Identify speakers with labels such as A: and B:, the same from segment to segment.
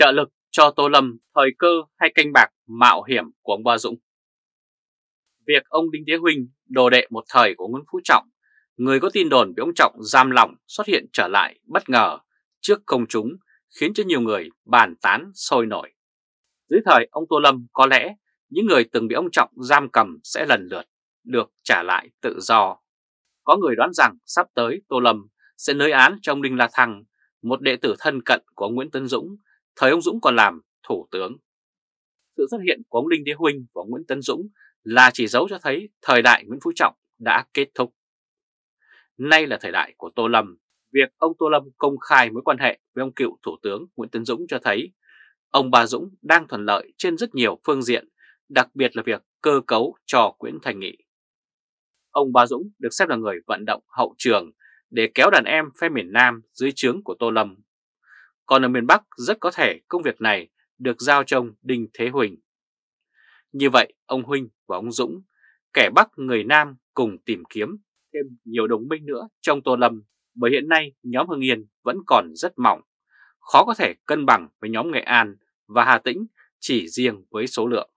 A: trợ lực cho Tô Lâm thời cơ hay canh bạc mạo hiểm của ông Ba Dũng. Việc ông Đinh Thế Huynh, đồ đệ một thời của Nguyễn Phú Trọng, người có tin đồn bị ông Trọng giam lỏng xuất hiện trở lại bất ngờ trước công chúng khiến cho nhiều người bàn tán sôi nổi. Dưới thời ông Tô Lâm có lẽ những người từng bị ông Trọng giam cầm sẽ lần lượt được trả lại tự do. Có người đoán rằng sắp tới Tô Lâm sẽ nới án cho ông Đinh La Thăng, một đệ tử thân cận của Nguyễn Tân Dũng thời ông Dũng còn làm Thủ tướng. Sự xuất hiện của ông Đinh Thế Huynh và Nguyễn Tấn Dũng là chỉ dấu cho thấy thời đại Nguyễn Phú Trọng đã kết thúc. Nay là thời đại của Tô Lâm, việc ông Tô Lâm công khai mối quan hệ với ông cựu Thủ tướng Nguyễn Tấn Dũng cho thấy ông bà Dũng đang thuận lợi trên rất nhiều phương diện, đặc biệt là việc cơ cấu cho Nguyễn Thành Nghị. Ông bà Dũng được xem là người vận động hậu trường để kéo đàn em phe miền Nam dưới trướng của Tô Lâm còn ở miền Bắc rất có thể công việc này được giao cho ông Đinh Thế Huỳnh. Như vậy, ông Huynh và ông Dũng, kẻ Bắc người Nam cùng tìm kiếm thêm nhiều đồng minh nữa trong Tô Lâm bởi hiện nay nhóm Hưng Yên vẫn còn rất mỏng, khó có thể cân bằng với nhóm Nghệ An và Hà Tĩnh chỉ riêng với số lượng.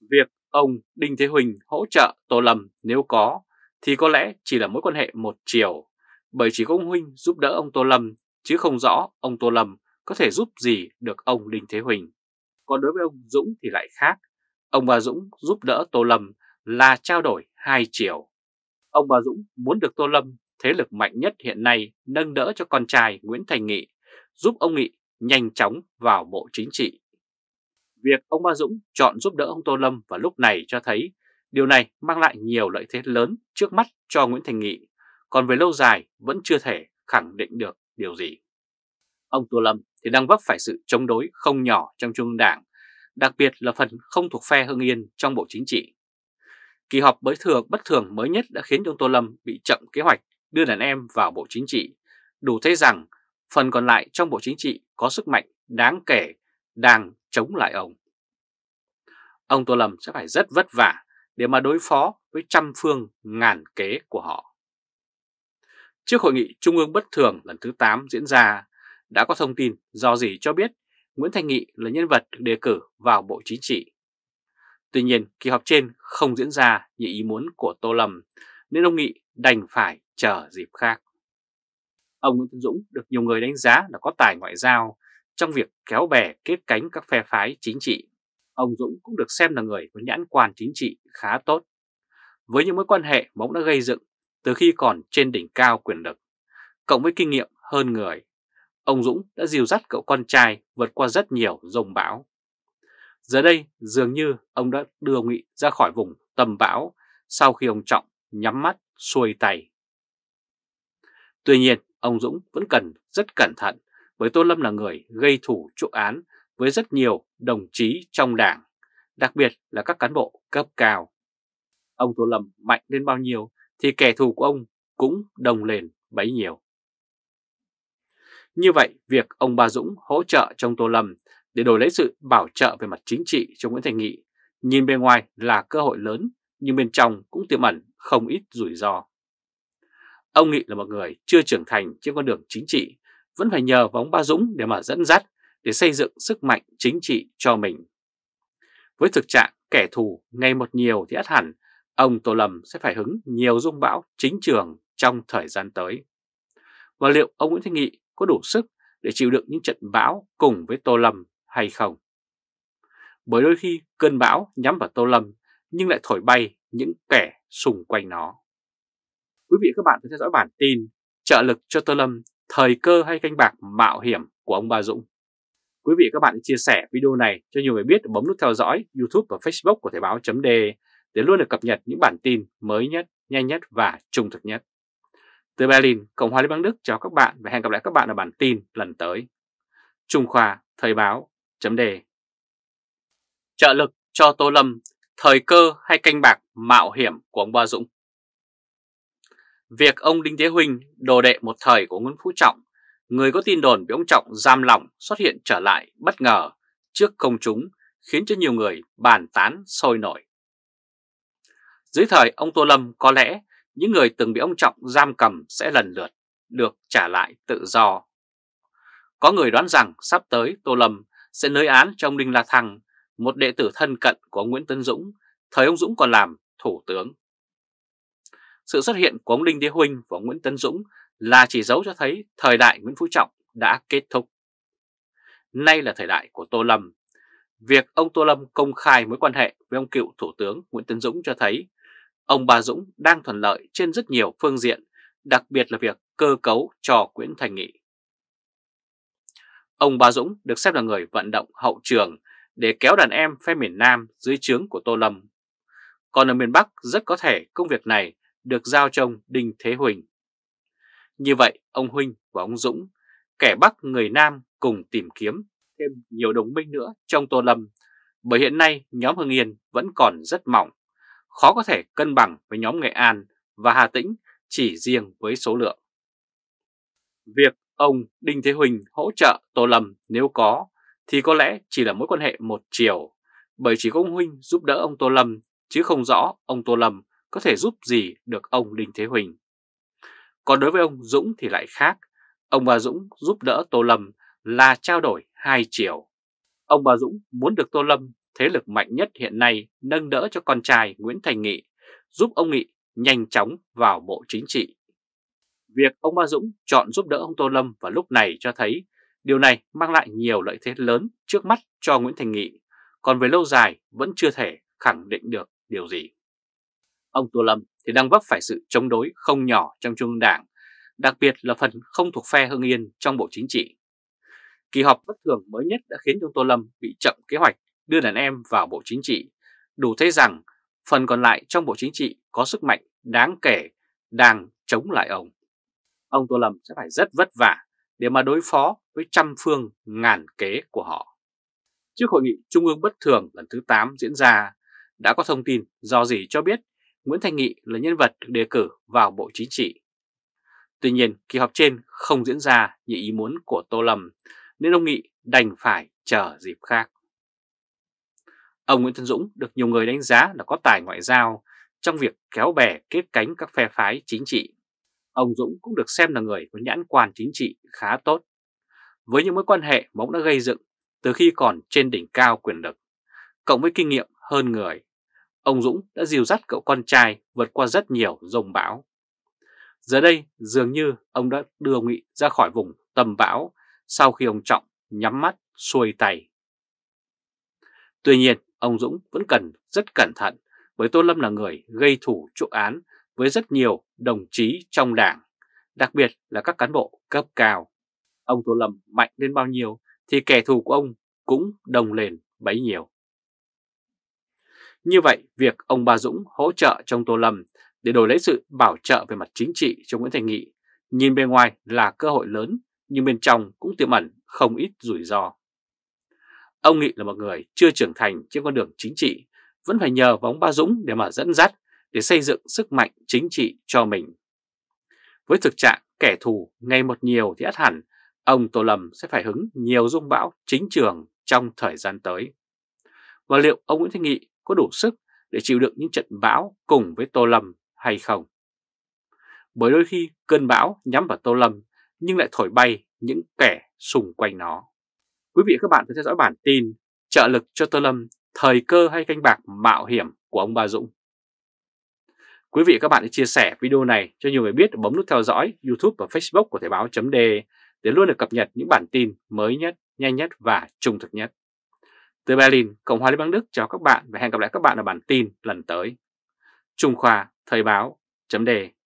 A: Việc ông Đinh Thế Huỳnh hỗ trợ Tô Lâm nếu có thì có lẽ chỉ là mối quan hệ một chiều, bởi chỉ có ông Huynh giúp đỡ ông Tô Lâm chứ không rõ ông Tô Lâm có thể giúp gì được ông Đinh Thế Huỳnh. Còn đối với ông Dũng thì lại khác. Ông bà Dũng giúp đỡ Tô Lâm là trao đổi hai chiều. Ông bà Dũng muốn được Tô Lâm thế lực mạnh nhất hiện nay nâng đỡ cho con trai Nguyễn Thành Nghị, giúp ông Nghị nhanh chóng vào bộ chính trị. Việc ông Ba Dũng chọn giúp đỡ ông Tô Lâm vào lúc này cho thấy điều này mang lại nhiều lợi thế lớn trước mắt cho Nguyễn Thành Nghị, còn về lâu dài vẫn chưa thể khẳng định được điều gì. Ông Tô Lâm thì đang vấp phải sự chống đối không nhỏ trong Trung Đảng, đặc biệt là phần không thuộc phe Hưng Yên trong Bộ Chính trị. Kỳ họp bới thường bất thường mới nhất đã khiến ông Tô Lâm bị chậm kế hoạch đưa đàn em vào Bộ Chính trị, đủ thấy rằng phần còn lại trong Bộ Chính trị có sức mạnh đáng kể đang chống lại ông. Ông Tô Lâm sẽ phải rất vất vả để mà đối phó với trăm phương ngàn kế của họ. Trước hội nghị Trung ương bất thường lần thứ 8 diễn ra, đã có thông tin do gì cho biết Nguyễn Thanh Nghị là nhân vật được đề cử vào Bộ Chính trị. Tuy nhiên, kỳ họp trên không diễn ra như ý muốn của Tô Lâm, nên ông Nghị đành phải chờ dịp khác. Ông Nguyễn Tân Dũng được nhiều người đánh giá là có tài ngoại giao trong việc kéo bè kết cánh các phe phái chính trị. Ông Dũng cũng được xem là người có nhãn quan chính trị khá tốt. Với những mối quan hệ mà ông đã gây dựng từ khi còn trên đỉnh cao quyền lực. Cộng với kinh nghiệm hơn người, ông Dũng đã dìu dắt cậu con trai vượt qua rất nhiều rồng bão. Giờ đây, dường như ông đã đưa Ngụy ra khỏi vùng tầm bão sau khi ông Trọng nhắm mắt xuôi tay. Tuy nhiên, ông Dũng vẫn cần rất cẩn thận bởi Tô Lâm là người gây thủ chỗ án với rất nhiều đồng chí trong đảng, đặc biệt là các cán bộ cấp cao. Ông Tô Lâm mạnh đến bao nhiêu thì kẻ thù của ông cũng đồng lên bấy nhiều. Như vậy, việc ông Ba Dũng hỗ trợ trong Tô Lâm để đổi lấy sự bảo trợ về mặt chính trị cho Nguyễn Thành Nghị, nhìn bên ngoài là cơ hội lớn nhưng bên trong cũng tiềm ẩn không ít rủi ro. Ông Nghị là một người chưa trưởng thành trên con đường chính trị, vẫn phải nhờ vóng Ba Dũng để mà dẫn dắt, để xây dựng sức mạnh chính trị cho mình. Với thực trạng kẻ thù ngày một nhiều thì ắt hẳn ông Tô Lâm sẽ phải hứng nhiều dung bão chính trường trong thời gian tới. Và liệu ông Nguyễn Thanh Nghị có đủ sức để chịu đựng những trận bão cùng với Tô Lâm hay không? Bởi đôi khi cơn bão nhắm vào Tô Lâm nhưng lại thổi bay những kẻ xung quanh nó. Quý vị và các bạn có theo dõi bản tin Trợ lực cho Tô Lâm, thời cơ hay canh bạc mạo hiểm của ông Ba Dũng. Quý vị và các bạn chia sẻ video này cho nhiều người biết bấm nút theo dõi YouTube và Facebook của Thời báo.de để luôn được cập nhật những bản tin mới nhất, nhanh nhất và trung thực nhất. Từ Berlin, Cộng hòa Liên bang Đức chào các bạn và hẹn gặp lại các bạn ở bản tin lần tới. Trung Khoa Thời báo chấm đề Trợ lực cho Tô Lâm, thời cơ hay canh bạc mạo hiểm của ông Ba Dũng Việc ông Đinh Thế Huynh, đồ đệ một thời của Nguyễn Phú Trọng, người có tin đồn bị ông Trọng giam lỏng xuất hiện trở lại bất ngờ trước công chúng khiến cho nhiều người bàn tán sôi nổi. Dưới thời ông Tô Lâm có lẽ những người từng bị ông Trọng giam cầm sẽ lần lượt được trả lại tự do. Có người đoán rằng sắp tới Tô Lâm sẽ nới án cho ông Đinh La Thăng, một đệ tử thân cận của Nguyễn Tấn Dũng, thời ông Dũng còn làm thủ tướng. Sự xuất hiện của ông Đinh thế Huynh và Nguyễn Tấn Dũng là chỉ dấu cho thấy thời đại Nguyễn Phú Trọng đã kết thúc. Nay là thời đại của Tô Lâm. Việc ông Tô Lâm công khai mối quan hệ với ông cựu Thủ tướng Nguyễn Tấn Dũng cho thấy ông Ba Dũng đang thuận lợi trên rất nhiều phương diện, đặc biệt là việc cơ cấu cho Nguyễn Thành Nghị. Ông Ba Dũng được xem là người vận động hậu trường để kéo đàn em phe miền Nam dưới trướng của Tô Lâm. Còn ở miền Bắc rất có thể công việc này được giao cho ông Đinh Thế Huỳnh. Như vậy, ông Huỳnh và ông Dũng, kẻ Bắc người Nam cùng tìm kiếm thêm nhiều đồng minh nữa trong Tô Lâm, bởi hiện nay nhóm Hưng Yên vẫn còn rất mỏng khó có thể cân bằng với nhóm Nghệ An và Hà Tĩnh chỉ riêng với số lượng. Việc ông Đinh Thế Huỳnh hỗ trợ Tô Lâm nếu có thì có lẽ chỉ là mối quan hệ một chiều, bởi chỉ có ông Huynh giúp đỡ ông Tô Lâm chứ không rõ ông Tô Lâm có thể giúp gì được ông Đinh Thế Huỳnh. Còn đối với ông Dũng thì lại khác, ông bà Dũng giúp đỡ Tô Lâm là trao đổi hai chiều. Ông bà Dũng muốn được Tô Lâm thế lực mạnh nhất hiện nay nâng đỡ cho con trai Nguyễn Thành Nghị, giúp ông Nghị nhanh chóng vào Bộ Chính trị. Việc ông Ba Dũng chọn giúp đỡ ông Tô Lâm vào lúc này cho thấy điều này mang lại nhiều lợi thế lớn trước mắt cho Nguyễn Thành Nghị, còn về lâu dài vẫn chưa thể khẳng định được điều gì. Ông Tô Lâm thì đang vấp phải sự chống đối không nhỏ trong Trung Đảng, đặc biệt là phần không thuộc phe Hưng Yên trong Bộ Chính trị. Kỳ họp bất thường mới nhất đã khiến ông Tô Lâm bị chậm kế hoạch đưa đàn em vào Bộ Chính trị, đủ thấy rằng phần còn lại trong Bộ Chính trị có sức mạnh đáng kể đang chống lại ông. Ông Tô Lâm sẽ phải rất vất vả để mà đối phó với trăm phương ngàn kế của họ. Trước hội nghị Trung ương bất thường lần thứ 8 diễn ra, đã có thông tin do gì cho biết Nguyễn Thành Nghị là nhân vật được đề cử vào Bộ Chính trị. Tuy nhiên, kỳ họp trên không diễn ra như ý muốn của Tô Lâm, nên ông Nghị đành phải chờ dịp khác. Ông Nguyễn Tân Dũng được nhiều người đánh giá là có tài ngoại giao trong việc kéo bè kết cánh các phe phái chính trị. Ông Dũng cũng được xem là người có nhãn quan chính trị khá tốt. Với những mối quan hệ mà ông đã gây dựng từ khi còn trên đỉnh cao quyền lực, cộng với kinh nghiệm hơn người, ông Dũng đã dìu dắt cậu con trai vượt qua rất nhiều rồng bão. Giờ đây, dường như ông đã đưa Nghị ra khỏi vùng tầm bão sau khi ông Trọng nhắm mắt xuôi tay. Tuy nhiên, ông Dũng vẫn cần rất cẩn thận bởi Tô Lâm là người gây thủ chuộc án với rất nhiều đồng chí trong đảng, đặc biệt là các cán bộ cấp cao. Ông Tô Lâm mạnh lên bao nhiêu thì kẻ thù của ông cũng đồng lên bấy nhiều. Như vậy, việc ông Ba Dũng hỗ trợ trong Tô Lâm để đổi lấy sự bảo trợ về mặt chính trị cho Nguyễn Thành Nghị, nhìn bên ngoài là cơ hội lớn nhưng bên trong cũng tiềm ẩn không ít rủi ro. Ông Nghị là một người chưa trưởng thành trên con đường chính trị, vẫn phải nhờ vào ông Ba Dũng để mà dẫn dắt, để xây dựng sức mạnh chính trị cho mình. Với thực trạng kẻ thù ngày một nhiều thì át hẳn, ông Tô Lâm sẽ phải hứng nhiều dung bão chính trường trong thời gian tới. Và liệu ông Nguyễn Thanh Nghị có đủ sức để chịu đựng những trận bão cùng với Tô Lâm hay không? Bởi đôi khi cơn bão nhắm vào Tô Lâm nhưng lại thổi bay những kẻ xung quanh nó. Quý vị và các bạn vừa theo dõi bản tin Trợ lực cho Tô Lâm, thời cơ hay canh bạc mạo hiểm của ông Ba Dũng. Quý vị và các bạn hãy chia sẻ video này cho nhiều người biết bấm nút theo dõi YouTube và Facebook của Thời báo .de để luôn được cập nhật những bản tin mới nhất, nhanh nhất và trung thực nhất. Từ Berlin, Cộng hòa Liên bang Đức chào các bạn và hẹn gặp lại các bạn ở bản tin lần tới. Trung Khoa Thời báo .de.